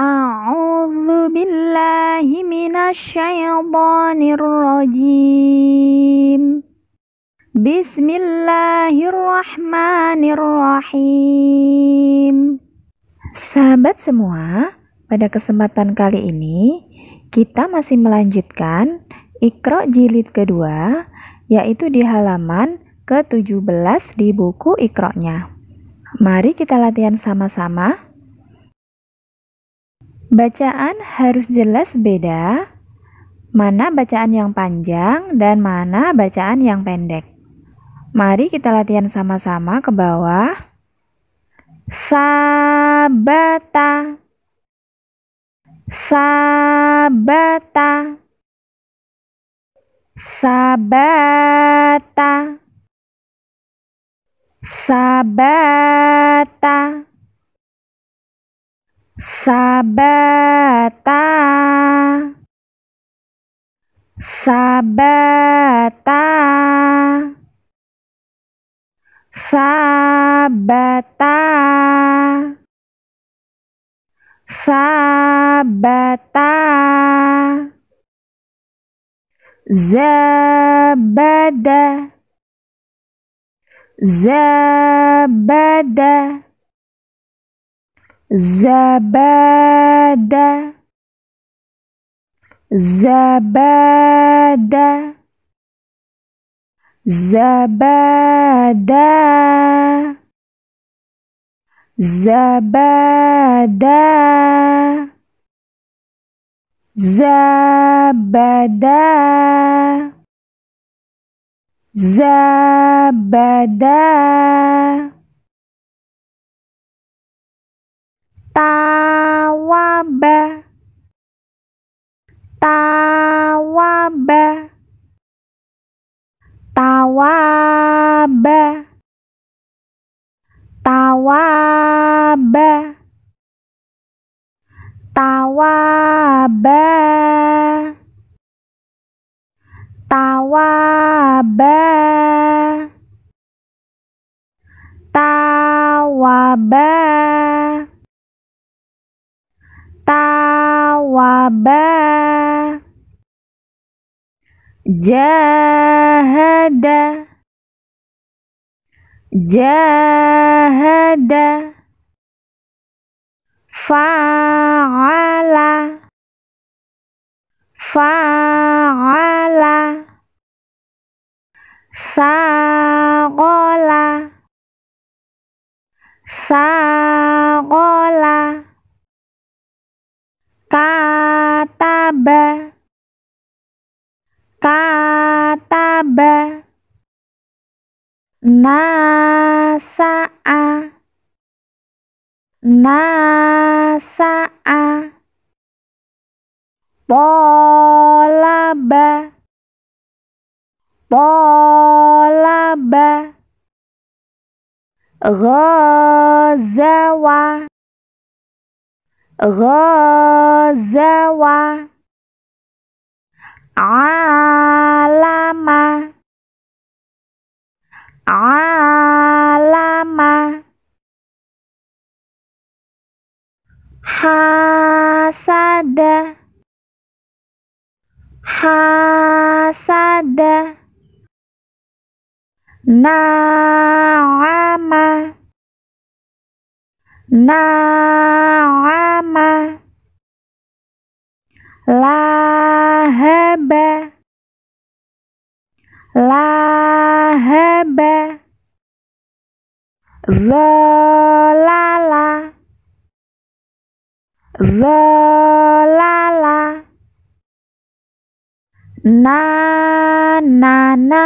A'udzu Billahi من الشيطان الرجيم Sahabat semua, pada kesempatan kali ini kita masih melanjutkan Iqra jilid kedua, yaitu di halaman ke-17 di buku Iqra-nya. Mari kita latihan sama-sama. Bacaan harus jelas beda mana bacaan yang panjang dan mana bacaan yang pendek. Mari kita latihan sama-sama ke bawah. Sabata Sabata Sabata Sabata sabata sabata sabata sabata zabada zabada zabada zabada zabada zabada zabada zabada tawaba tawaba tawaba tawaba tawaba tawaba tawaba wabah, jahada jahada fa'ala fa'ala sa'ala kataba kataba nasa'a nasa'a polaba polaba ghazawa ghazawa alama alama hasada hasada na'ama na'ama la lahaba lahaba zolala zolala na na na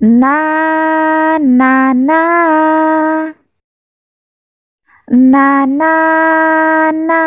na na na na na na